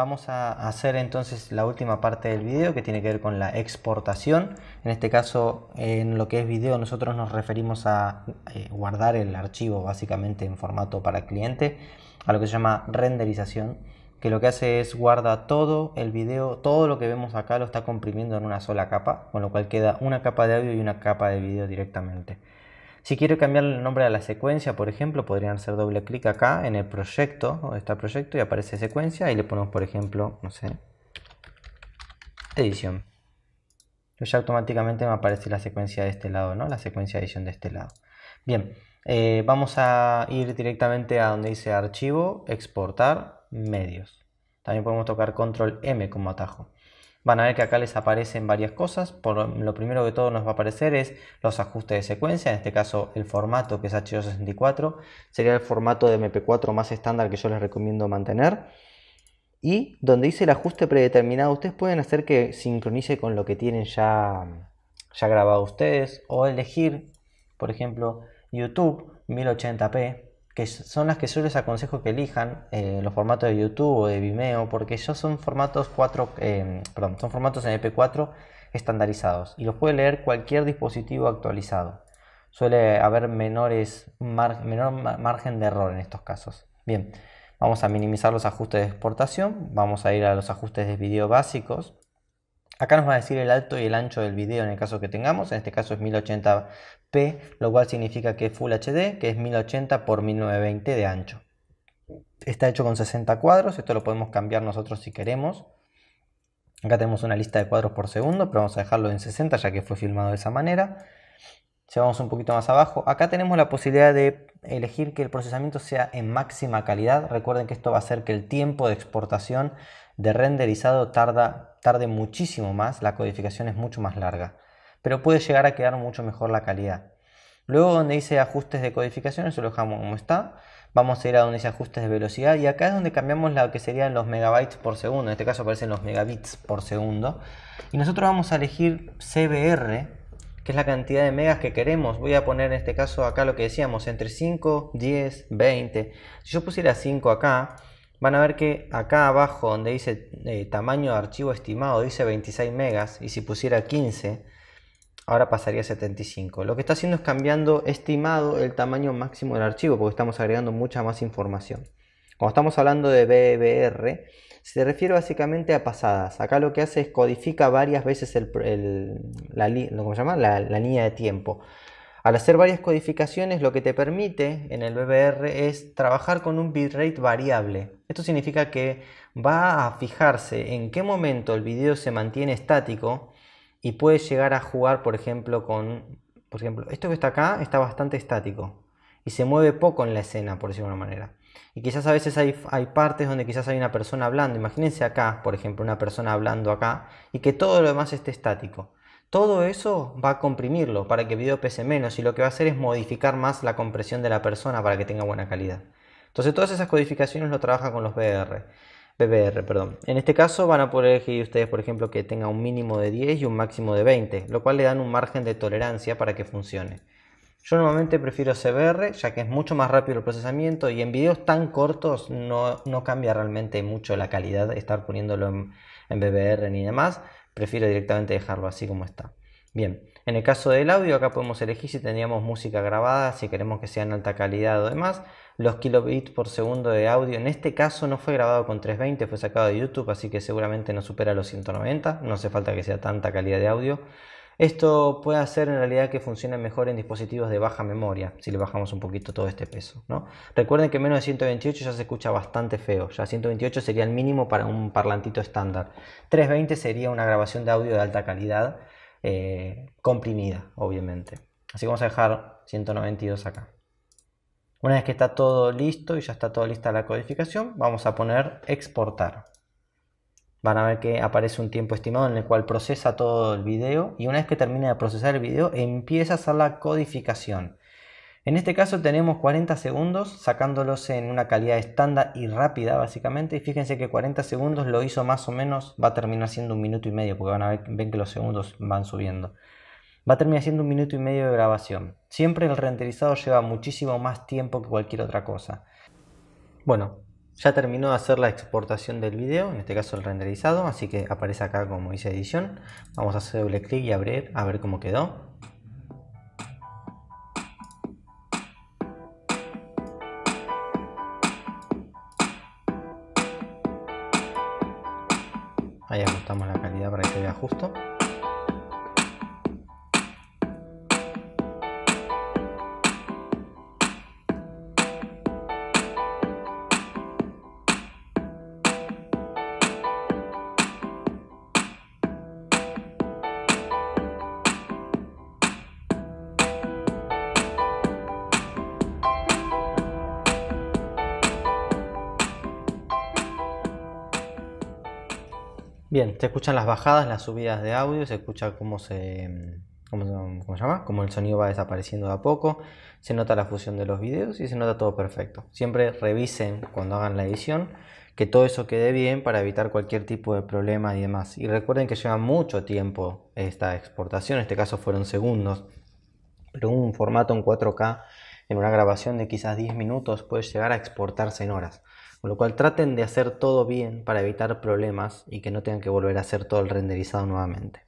Vamos a hacer entonces la última parte del video que tiene que ver con la exportación. En este caso, en lo que es video, nosotros nos referimos a eh, guardar el archivo básicamente en formato para cliente, a lo que se llama renderización, que lo que hace es guarda todo el video, todo lo que vemos acá lo está comprimiendo en una sola capa, con lo cual queda una capa de audio y una capa de video directamente. Si quiero cambiar el nombre de la secuencia, por ejemplo, podrían hacer doble clic acá en el proyecto, donde está proyecto y aparece secuencia y le ponemos, por ejemplo, no sé, edición. Y ya automáticamente me aparece la secuencia de este lado, ¿no? La secuencia de edición de este lado. Bien, eh, vamos a ir directamente a donde dice archivo, exportar, medios. También podemos tocar control M como atajo. Van a ver que acá les aparecen varias cosas. lo primero que todo nos va a aparecer es los ajustes de secuencia, en este caso el formato que es H264, sería el formato de MP4 más estándar que yo les recomiendo mantener. Y donde dice el ajuste predeterminado, ustedes pueden hacer que sincronice con lo que tienen ya, ya grabado ustedes o elegir, por ejemplo, YouTube 1080p que son las que yo les aconsejo que elijan eh, los formatos de YouTube o de Vimeo, porque ya son formatos 4, em, perdón, son formatos MP4 estandarizados y los puede leer cualquier dispositivo actualizado. Suele haber menores menor margen de error en estos casos. Bien, vamos a minimizar los ajustes de exportación, vamos a ir a los ajustes de video básicos Acá nos va a decir el alto y el ancho del video en el caso que tengamos, en este caso es 1080p, lo cual significa que es Full HD, que es 1080 por 1920 de ancho. Está hecho con 60 cuadros, esto lo podemos cambiar nosotros si queremos. Acá tenemos una lista de cuadros por segundo, pero vamos a dejarlo en 60 ya que fue filmado de esa manera. Si vamos un poquito más abajo, acá tenemos la posibilidad de elegir que el procesamiento sea en máxima calidad. Recuerden que esto va a hacer que el tiempo de exportación de renderizado tarda, tarde muchísimo más, la codificación es mucho más larga, pero puede llegar a quedar mucho mejor la calidad. Luego donde dice ajustes de codificación, eso lo dejamos como está. Vamos a ir a donde dice ajustes de velocidad y acá es donde cambiamos lo que serían los megabytes por segundo. En este caso aparecen los megabits por segundo. Y nosotros vamos a elegir CBR, es la cantidad de megas que queremos. Voy a poner en este caso acá lo que decíamos, entre 5, 10, 20. Si yo pusiera 5 acá, van a ver que acá abajo donde dice eh, tamaño de archivo estimado dice 26 megas y si pusiera 15 ahora pasaría a 75 lo que está haciendo es cambiando estimado el tamaño máximo del archivo porque estamos agregando mucha más información cuando estamos hablando de BBR, se refiere básicamente a pasadas. Acá lo que hace es codifica varias veces la, la, línea de tiempo. Al hacer varias codificaciones, lo que te permite en el BBR es trabajar con un bitrate variable. Esto significa que va a fijarse en qué momento el video se mantiene estático y puede llegar a jugar, por ejemplo, con... Por ejemplo, esto que está acá está bastante estático y se mueve poco en la escena, por decirlo de una manera. Y quizás a veces hay, partes donde quizás hay una persona hablando. Imagínense acá, por ejemplo, una persona hablando acá y que todo lo demás esté estático. Todo eso va a comprimirlo para que el video pese menos y lo que va a hacer es modificar más la compresión de la persona para que tenga buena calidad. Entonces todas esas codificaciones lo trabajan con los BR. BBR, perdón. En este caso van a poder elegir ustedes, por ejemplo, que tenga un mínimo de 10 y un máximo de 20, lo cual le dan un margen de tolerancia para que funcione. Yo normalmente prefiero CBR, ya que es mucho más rápido el procesamiento y en videos tan cortos no, cambia realmente mucho la calidad estar poniéndolo en, BBR ni demás. Prefiero directamente dejarlo así como está. Bien, en el caso del audio, acá podemos elegir si teníamos música grabada, si queremos que sea en alta calidad o demás. Los kilobits por segundo de audio, en este caso no fue grabado con 320, fue sacado de YouTube, así que seguramente no supera los 190, no hace falta que sea tanta calidad de audio. Esto puede hacer en realidad que funcione mejor en dispositivos de baja memoria, si le bajamos un poquito todo este peso. Recuerden que menos de 128 ya se escucha bastante feo, ya 128 sería el mínimo para un parlantito estándar. 320 sería una grabación de audio de alta calidad, eh, comprimida, obviamente. Así que vamos a dejar 192 acá. Una vez que está todo listo y ya está toda lista la codificación, vamos a poner exportar van a ver que aparece un tiempo estimado en el cual procesa todo el video y una vez que termina de procesar el video empieza a hacer la codificación. En este caso tenemos 40 segundos sacándolos en una calidad estándar y rápida básicamente y fíjense que 40 segundos lo hizo más o menos, va a terminar siendo un minuto y medio porque van a ver ven que los segundos van subiendo. Va a terminar siendo un minuto y medio de grabación. Siempre el renderizado lleva muchísimo más tiempo que cualquier otra cosa. Bueno, ya terminó de hacer la exportación del video, en este caso el renderizado, así que aparece acá como dice edición. Vamos a hacer doble clic y abrir a ver cómo quedó. Ahí ajustamos la calidad para que se vea justo. Bien, se escuchan las bajadas, las subidas de audio, se escucha mm, cómo se, cómo, se llama, cómo el sonido va desapareciendo de a poco, se nota la fusión de los videos y se nota todo perfecto. Siempre revisen cuando hagan la edición que todo eso quede bien para evitar cualquier tipo de problema y demás. Y recuerden que lleva mucho tiempo esta exportación, en este caso fueron segundos, pero un formato en 4K en una grabación de quizás 10 minutos puede llegar a exportarse en horas. Con lo cual traten de hacer todo bien para evitar problemas y que no tengan que volver a hacer todo el renderizado nuevamente.